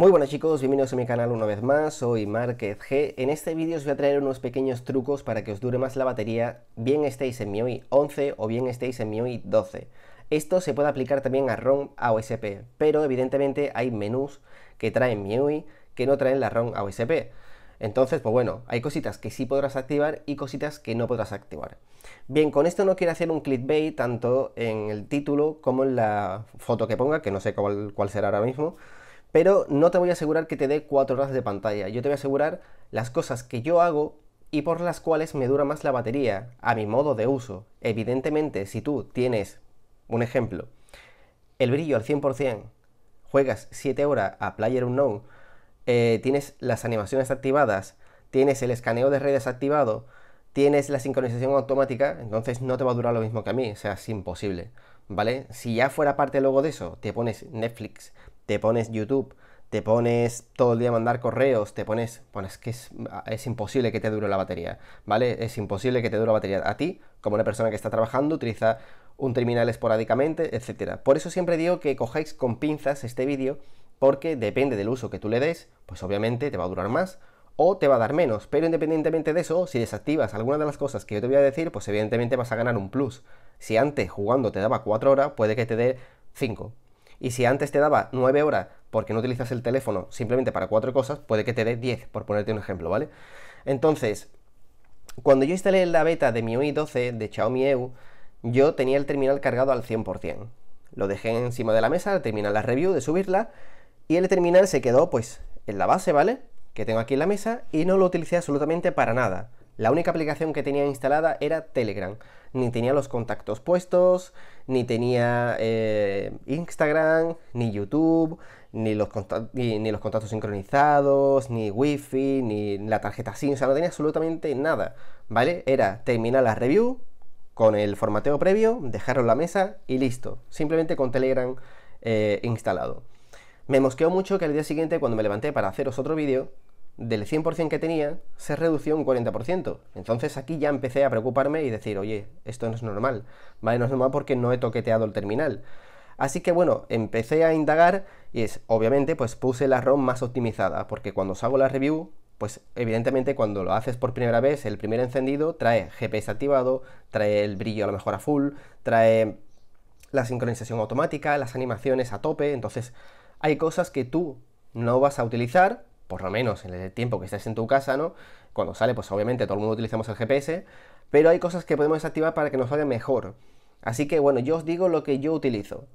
Muy buenas chicos, bienvenidos a mi canal una vez más, soy Márquez G. En este vídeo os voy a traer unos pequeños trucos para que os dure más la batería, bien estéis en MIUI 11 o bien estéis en MIUI 12. Esto se puede aplicar también a ROM AOSP, pero evidentemente hay menús que traen MIUI que no traen la ROM AOSP. Entonces, pues bueno, hay cositas que sí podrás activar y cositas que no podrás activar. Bien, con esto no quiero hacer un clickbait tanto en el título como en la foto que ponga, que no sé cuál será ahora mismo, pero no te voy a asegurar que te dé 4 horas de pantalla. Yo te voy a asegurar las cosas que yo hago y por las cuales me dura más la batería a mi modo de uso. Evidentemente, si tú tienes, un ejemplo, el brillo al 100%, juegas 7 horas a Player Unknown, eh, tienes las animaciones activadas, tienes el escaneo de redes activado, tienes la sincronización automática, entonces no te va a durar lo mismo que a mí, o sea, es imposible, ¿vale? Si ya fuera parte luego de eso, te pones Netflix, te pones YouTube, te pones todo el día mandar correos, te pones, bueno, es que es, imposible que te dure la batería, ¿vale? Es imposible que te dure la batería. A ti, como una persona que está trabajando, utiliza un terminal esporádicamente, etcétera. Por eso siempre digo que cojáis con pinzas este vídeo, porque depende del uso que tú le des, pues obviamente te va a durar más o te va a dar menos, pero independientemente de eso, si desactivas alguna de las cosas que yo te voy a decir, pues evidentemente vas a ganar un plus. Si antes jugando te daba 4 horas, puede que te dé 5 y si antes te daba 9 horas porque no utilizas el teléfono simplemente para cuatro cosas, puede que te dé 10, por ponerte un ejemplo, ¿vale? Entonces, cuando yo instalé la beta de MIUI 12 de Xiaomi EU, yo tenía el terminal cargado al 100%. Lo dejé encima de la mesa, terminé la review de subirla, y el terminal se quedó pues en la base, ¿vale? Que tengo aquí en la mesa, y no lo utilicé absolutamente para nada. La única aplicación que tenía instalada era Telegram. Ni tenía los contactos puestos, ni tenía eh, Instagram, ni YouTube, ni los, contactos sincronizados, ni Wi-Fi, ni la tarjeta SIM, o sea, no tenía absolutamente nada, ¿vale? Era terminar la review con el formateo previo, dejarlo en la mesa y listo. Simplemente con Telegram eh, instalado. Me mosqueó mucho que al día siguiente, cuando me levanté para haceros otro vídeo, del 100% que tenía se redució un 40%. Entonces aquí ya empecé a preocuparme y decir, oye, esto no es normal. Vale, no es normal porque no he toqueteado el terminal. Así que bueno, empecé a indagar y es, obviamente, pues puse la ROM más optimizada, porque cuando os hago la review, pues evidentemente cuando lo haces por primera vez, el primer encendido trae GPS activado, trae el brillo a lo mejor a full, trae la sincronización automática, las animaciones a tope, entonces hay cosas que tú no vas a utilizar por lo menos en el tiempo que estés en tu casa, ¿no? Cuando sale, pues obviamente todo el mundo utilizamos el GPS, pero hay cosas que podemos desactivar para que nos vaya mejor. Así que bueno, yo os digo lo que yo utilizo.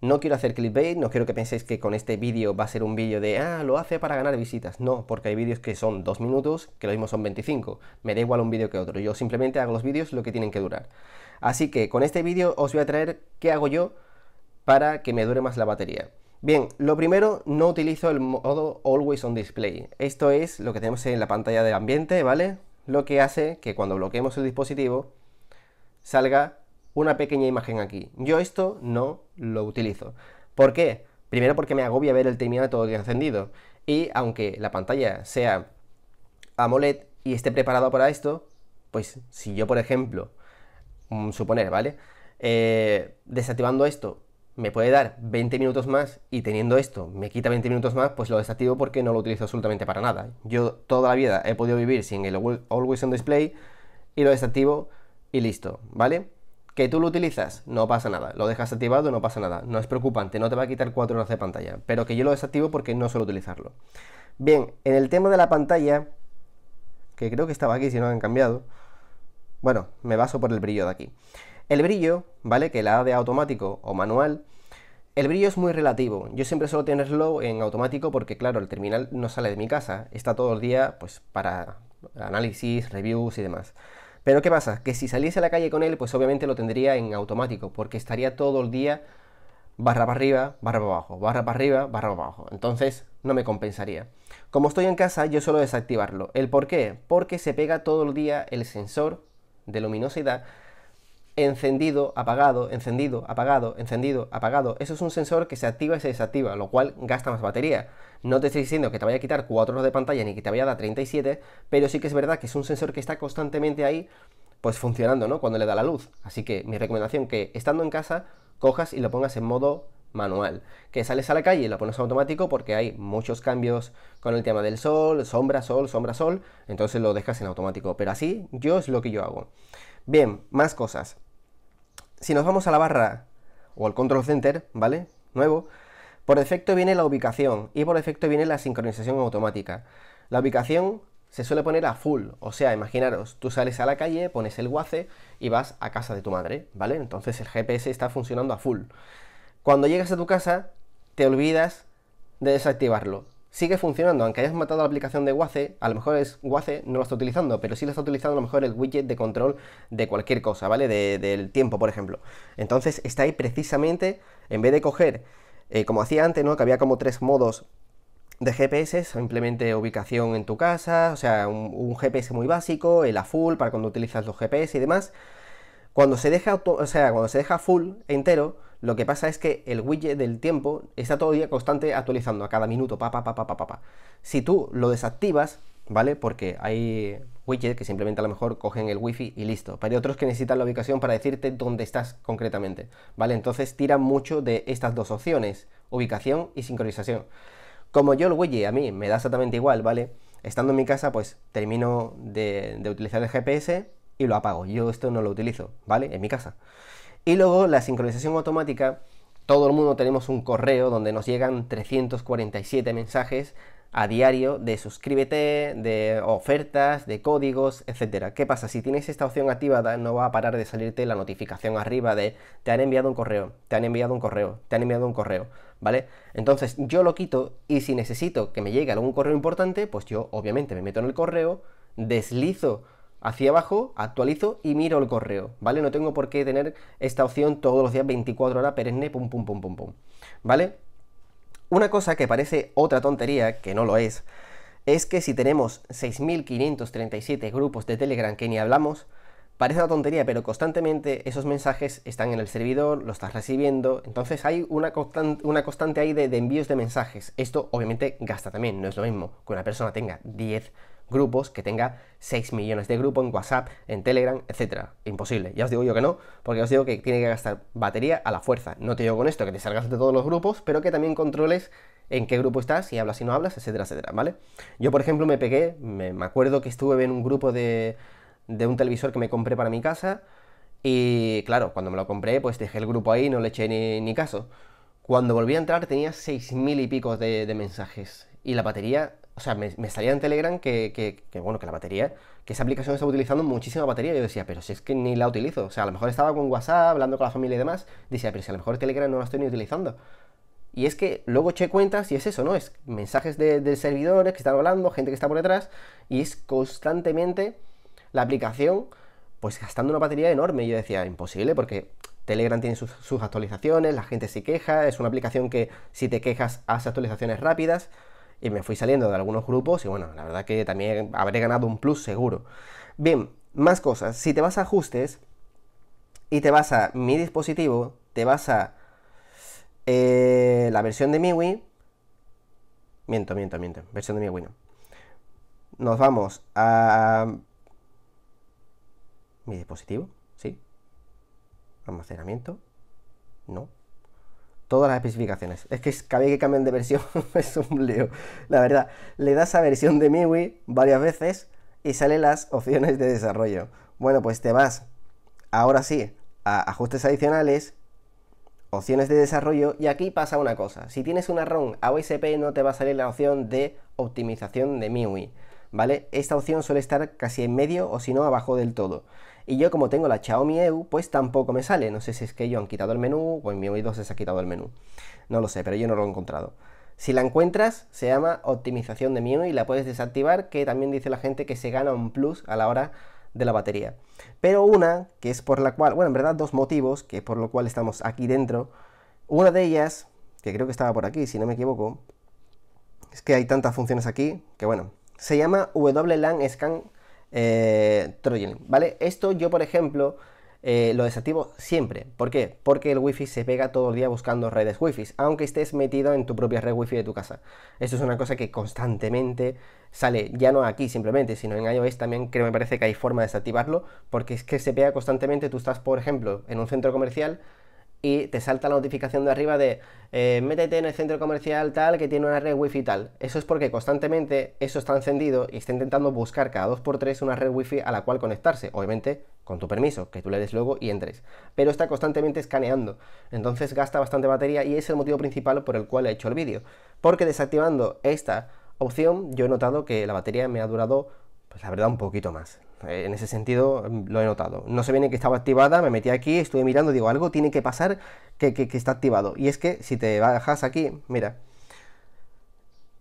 No quiero hacer clickbait, no quiero que penséis que con este vídeo va a ser un vídeo de, ah, lo hace para ganar visitas. No, porque hay vídeos que son dos minutos, que lo mismo son 25. Me da igual un vídeo que otro. Yo simplemente hago los vídeos lo que tienen que durar. Así que con este vídeo os voy a traer qué hago yo para que me dure más la batería. Bien, lo primero, no utilizo el modo Always on Display. Esto es lo que tenemos en la pantalla del ambiente, ¿vale? Lo que hace que cuando bloqueemos el dispositivo salga una pequeña imagen aquí. Yo esto no lo utilizo. ¿Por qué? Primero porque me agobia ver el terminal todo el encendido. Y aunque la pantalla sea AMOLED y esté preparado para esto, pues si yo, por ejemplo, mm, suponer, ¿vale? Eh, desactivando esto, me puede dar 20 minutos más y teniendo esto me quita 20 minutos más, pues lo desactivo porque no lo utilizo absolutamente para nada. Yo toda la vida he podido vivir sin el Always on Display y lo desactivo y listo, ¿vale? Que tú lo utilizas, no pasa nada. Lo dejas activado, no pasa nada. No es preocupante, no te va a quitar 4 horas de pantalla. Pero que yo lo desactivo porque no suelo utilizarlo. Bien, en el tema de la pantalla, que creo que estaba aquí si no han cambiado. Bueno, me baso por el brillo de aquí. El brillo, ¿vale? Que la de automático o manual, el brillo es muy relativo. Yo siempre suelo tenerlo en automático porque, claro, el terminal no sale de mi casa. Está todo el día pues, para análisis, reviews y demás. Pero ¿qué pasa? Que si saliese a la calle con él, pues obviamente lo tendría en automático porque estaría todo el día barra para arriba, barra para abajo, barra para arriba, barra para abajo. Entonces no me compensaría. Como estoy en casa, yo suelo desactivarlo. ¿El por qué? Porque se pega todo el día el sensor de luminosidad encendido, apagado, encendido, apagado, encendido, apagado. Eso es un sensor que se activa y se desactiva, lo cual gasta más batería. No te estoy diciendo que te vaya a quitar 4 horas de pantalla ni que te vaya a dar 37, pero sí que es verdad que es un sensor que está constantemente ahí, pues funcionando, ¿no? Cuando le da la luz. Así que mi recomendación que estando en casa, cojas y lo pongas en modo manual. Que sales a la calle y lo pones automático porque hay muchos cambios con el tema del sol, sombra, sol, sombra, sol, entonces lo dejas en automático. Pero así yo es lo que yo hago. Bien, más cosas si nos vamos a la barra o al control center, ¿vale? Nuevo, por defecto viene la ubicación y por defecto viene la sincronización automática. La ubicación se suele poner a full, o sea, imaginaros, tú sales a la calle, pones el guace y vas a casa de tu madre, ¿vale? Entonces el GPS está funcionando a full. Cuando llegas a tu casa, te olvidas de desactivarlo sigue funcionando, aunque hayas matado la aplicación de WACE, a lo mejor es Waze no lo está utilizando, pero sí lo está utilizando a lo mejor el widget de control de cualquier cosa, ¿vale? del tiempo, por ejemplo. Entonces está ahí precisamente, en vez de coger, eh, como hacía antes, ¿no? Que había como tres modos de GPS, simplemente ubicación en tu casa, o sea, un, GPS muy básico, el a full para cuando utilizas los GPS y demás. Cuando se deja, auto, o sea, cuando se deja full entero, lo que pasa es que el widget del tiempo está todo el día constante actualizando a cada minuto, pa, pa, pa, pa, pa, Si tú lo desactivas, ¿vale? Porque hay widgets que simplemente a lo mejor cogen el wifi y listo. Pero hay otros que necesitan la ubicación para decirte dónde estás concretamente, ¿vale? Entonces tira mucho de estas dos opciones, ubicación y sincronización. Como yo el widget a mí me da exactamente igual, ¿vale? Estando en mi casa, pues termino de utilizar el GPS y lo apago. Yo esto no lo utilizo, ¿vale? En mi casa. Y luego la sincronización automática, todo el mundo tenemos un correo donde nos llegan 347 mensajes a diario de suscríbete, de ofertas, de códigos, etcétera. ¿Qué pasa? Si tienes esta opción activada, no va a parar de salirte la notificación arriba de te han enviado un correo, te han enviado un correo, te han enviado un correo, ¿vale? Entonces yo lo quito y si necesito que me llegue algún correo importante, pues yo obviamente me meto en el correo, deslizo hacia abajo, actualizo y miro el correo, ¿vale? No tengo por qué tener esta opción todos los días 24 horas perenne, pum, pum, pum, pum, pum, ¿vale? Una cosa que parece otra tontería, que no lo es, es que si tenemos 6.537 grupos de Telegram que ni hablamos, parece una tontería, pero constantemente esos mensajes están en el servidor, lo estás recibiendo, entonces hay una, constante, ahí de, de envíos de mensajes. Esto obviamente gasta también, no es lo mismo que una persona tenga 10 grupos, que tenga 6 millones de grupos en WhatsApp, en Telegram, etcétera. Imposible. Ya os digo yo que no, porque os digo que tiene que gastar batería a la fuerza. No te digo con esto que te salgas de todos los grupos, pero que también controles en qué grupo estás, si hablas, y no hablas, etcétera, etcétera, ¿vale? Yo, por ejemplo, me pegué, me, acuerdo que estuve en un grupo de, un televisor que me compré para mi casa, y claro, cuando me lo compré, pues dejé el grupo ahí, Y no le eché ni, caso. Cuando volví a entrar tenía mil y pico de, mensajes y la batería o sea, me, me salía en Telegram que, bueno, que la batería, que esa aplicación estaba utilizando muchísima batería. Yo decía, pero si es que ni la utilizo. O sea, a lo mejor estaba con WhatsApp, hablando con la familia y demás. Decía, pero si a lo mejor Telegram no la estoy ni utilizando. Y es que luego che cuentas y es eso, ¿no? Es mensajes de, servidores que están hablando, gente que está por detrás, y es constantemente la aplicación, pues gastando una batería enorme. yo decía, imposible, porque Telegram tiene sus, sus actualizaciones, la gente se queja, es una aplicación que si te quejas hace actualizaciones rápidas y me fui saliendo de algunos grupos y bueno, la verdad que también habré ganado un plus seguro. Bien, más cosas. Si te vas a ajustes y te vas a mi dispositivo, te vas a eh, la versión de MIUI. Miento, miento, miento. Versión de MIUI no. Nos vamos a mi dispositivo, ¿sí? Almacenamiento. No, todas las especificaciones. Es que cada que cambian de versión es un lío, la verdad. Le das a versión de MIUI varias veces y salen las opciones de desarrollo. Bueno, pues te vas, ahora sí, a ajustes adicionales, opciones de desarrollo y aquí pasa una cosa. Si tienes una ROM a USP, no te va a salir la opción de optimización de MIUI. ¿vale? Esta opción suele estar casi en medio o si no abajo del todo. Y yo como tengo la Xiaomi EU, pues tampoco me sale. No sé si es que ellos han quitado el menú o en mi UI2 se ha quitado el menú. No lo sé, pero yo no lo he encontrado. Si la encuentras, se llama optimización de menú y la puedes desactivar, que también dice la gente que se gana un plus a la hora de la batería. Pero una, que es por la cual, bueno, en verdad dos motivos, que por lo cual estamos aquí dentro. Una de ellas, que creo que estaba por aquí, si no me equivoco, es que hay tantas funciones aquí, que bueno, se llama WLAN Scan eh, Trojan, ¿vale? Esto yo, por ejemplo, eh, lo desactivo siempre. ¿Por qué? Porque el wifi se pega todo el día buscando redes wifi, aunque estés metido en tu propia red wifi de tu casa. Esto es una cosa que constantemente sale, ya no aquí simplemente, sino en iOS también creo me parece que hay forma de desactivarlo, porque es que se pega constantemente, tú estás, por ejemplo, en un centro comercial y te salta la notificación de arriba de eh, métete en el centro comercial tal que tiene una red wifi tal. Eso es porque constantemente eso está encendido y está intentando buscar cada 2x3 una red wifi a la cual conectarse. Obviamente con tu permiso, que tú le des luego y entres. Pero está constantemente escaneando. Entonces gasta bastante batería y es el motivo principal por el cual he hecho el vídeo. Porque desactivando esta opción yo he notado que la batería me ha durado, pues la verdad, un poquito más. Eh, en ese sentido mm, lo he notado. No se viene que estaba activada, me metí aquí, estuve mirando, digo, algo tiene que pasar que, que está activado. Y es que si te bajas aquí, mira,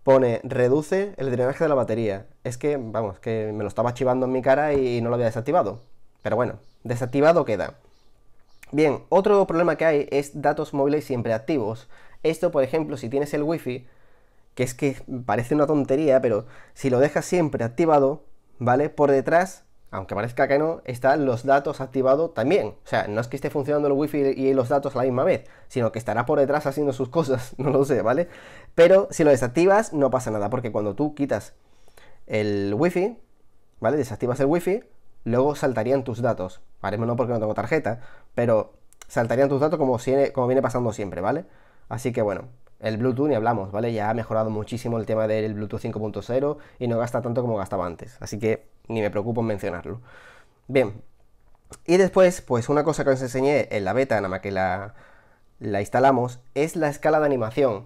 pone reduce el drenaje de la batería. Es que, vamos, que me lo estaba chivando en mi cara y no lo había desactivado. Pero bueno, desactivado queda. Bien, otro problema que hay es datos móviles siempre activos. Esto, por ejemplo, si tienes el wifi, que es que parece una tontería, pero si lo dejas siempre activado, ¿vale? Por detrás aunque parezca que no, están los datos activados también. O sea, no es que esté funcionando el wifi y los datos a la misma vez, sino que estará por detrás haciendo sus cosas, no lo sé, ¿vale? Pero si lo desactivas no pasa nada, porque cuando tú quitas el wifi, ¿vale? Desactivas el wifi, luego saltarían tus datos. Parece no porque no tengo tarjeta, pero saltarían tus datos como, como viene pasando siempre, ¿vale? Así que bueno, el Bluetooth ni hablamos, ¿vale? Ya ha mejorado muchísimo el tema del Bluetooth 5.0 y no gasta tanto como gastaba antes. Así que ni me preocupo en mencionarlo. Bien, y después, pues una cosa que os enseñé en la beta, nada más que la, instalamos, es la escala de animación.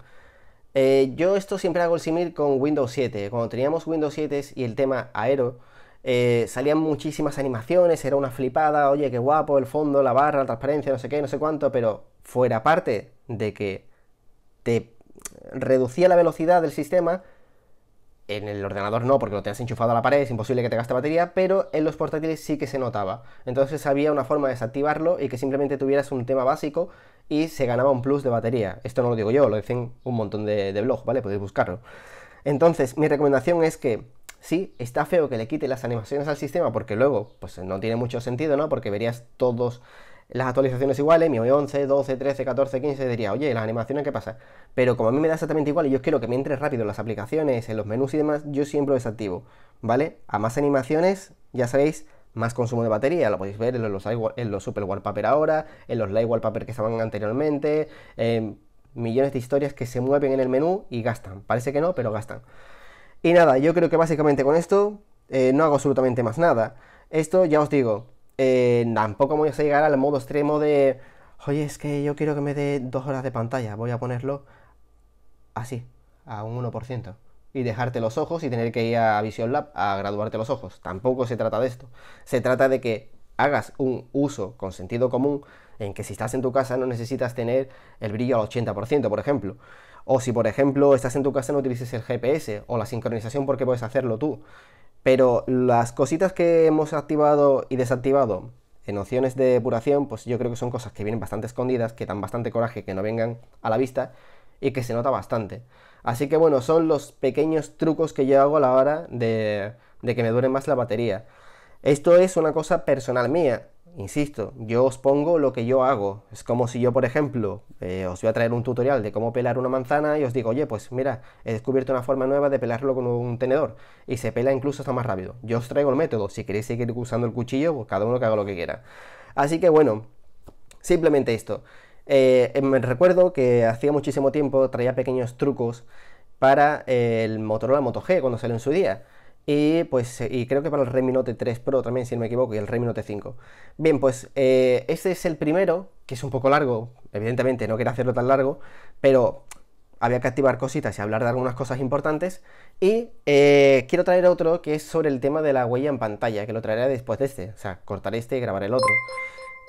Eh, yo esto siempre hago el simil con Windows 7. Cuando teníamos Windows 7 y el tema aero, eh, salían muchísimas animaciones, era una flipada, oye, qué guapo, el fondo, la barra, la transparencia, no sé qué, no sé cuánto, pero fuera parte de que te reducía la velocidad del sistema, en el ordenador no, porque lo tenías enchufado a la pared, es imposible que te gaste batería, pero en los portátiles sí que se notaba. Entonces había una forma de desactivarlo y que simplemente tuvieras un tema básico y se ganaba un plus de batería. Esto no lo digo yo, lo dicen un montón de, blogs, ¿vale? Podéis buscarlo. Entonces, mi recomendación es que sí, está feo que le quite las animaciones al sistema porque luego, pues no tiene mucho sentido, ¿no? Porque verías todos las actualizaciones iguales, mi 11, 12, 13, 14, 15, diría, oye, las animaciones, ¿qué pasa? Pero como a mí me da exactamente igual y yo quiero que me entre rápido en las aplicaciones, en los menús y demás, yo siempre lo desactivo, ¿vale? A más animaciones, ya sabéis, más consumo de batería, lo podéis ver en los, en los Super Wallpaper ahora, en los Light Wallpaper que estaban anteriormente, millones de historias que se mueven en el menú y gastan, parece que no, pero gastan. Y nada, yo creo que básicamente con esto eh, no hago absolutamente más nada. Esto ya os digo, eh, tampoco voy a llegar al modo extremo de, oye, es que yo quiero que me dé dos horas de pantalla, voy a ponerlo así, a un 1%, y dejarte los ojos y tener que ir a Vision Lab a graduarte los ojos. Tampoco se trata de esto. Se trata de que hagas un uso con sentido común en que si estás en tu casa no necesitas tener el brillo al 80%, por ejemplo. O si, por ejemplo, estás en tu casa no utilices el GPS o la sincronización porque puedes hacerlo tú. Pero las cositas que hemos activado y desactivado en opciones de depuración, pues yo creo que son cosas que vienen bastante escondidas, que dan bastante coraje que no vengan a la vista y que se nota bastante. Así que bueno, son los pequeños trucos que yo hago a la hora de, de que me dure más la batería. Esto es una cosa personal mía insisto, yo os pongo lo que yo hago. Es como si yo, por ejemplo, eh, os voy a traer un tutorial de cómo pelar una manzana y os digo, oye, pues mira, he descubierto una forma nueva de pelarlo con un tenedor y se pela incluso hasta más rápido. Yo os traigo el método. Si queréis seguir usando el cuchillo, pues cada uno que haga lo que quiera. Así que bueno, simplemente esto. Eh, me em, recuerdo que hacía muchísimo tiempo traía pequeños trucos para el Motorola Moto G cuando salió en su día. Y pues eh, y creo que para el Redmi Note 3 Pro también, si no me equivoco, y el Redmi Note 5. Bien, pues este es el primero, que es un poco largo, evidentemente no quería hacerlo tan largo, pero había que activar cositas y hablar de algunas cosas importantes. Y eh, quiero traer otro que es sobre el tema de la huella en pantalla, que lo traeré después de este. O sea, cortaré este y grabaré el otro.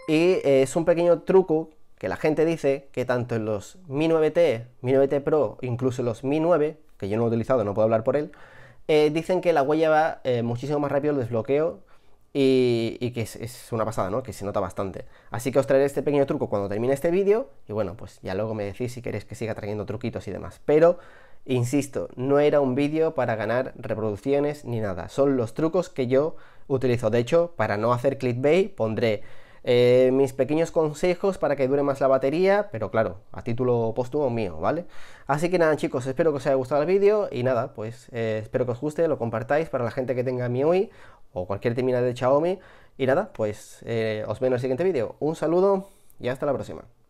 Y es un pequeño truco que la gente dice que tanto en los Mi 9T, Mi 9T Pro, incluso los Mi 9, que yo no he utilizado, no puedo hablar por él, eh, dicen que la huella va eh, muchísimo más rápido el desbloqueo y, que es, una pasada, ¿no? Que se nota bastante. Así que os traeré este pequeño truco cuando termine este vídeo y bueno, pues ya luego me decís si queréis que siga trayendo truquitos y demás. Pero, insisto, no era un vídeo para ganar reproducciones ni nada. Son los trucos que yo utilizo. De hecho, para no hacer clickbait pondré eh, mis pequeños consejos para que dure más la batería, pero claro, a título póstumo mío, ¿vale? Así que nada chicos, espero que os haya gustado el vídeo y nada, pues eh, espero que os guste, lo compartáis para la gente que tenga MIUI o cualquier terminal de Xiaomi y nada, pues eh, os veo en el siguiente vídeo. Un saludo y hasta la próxima.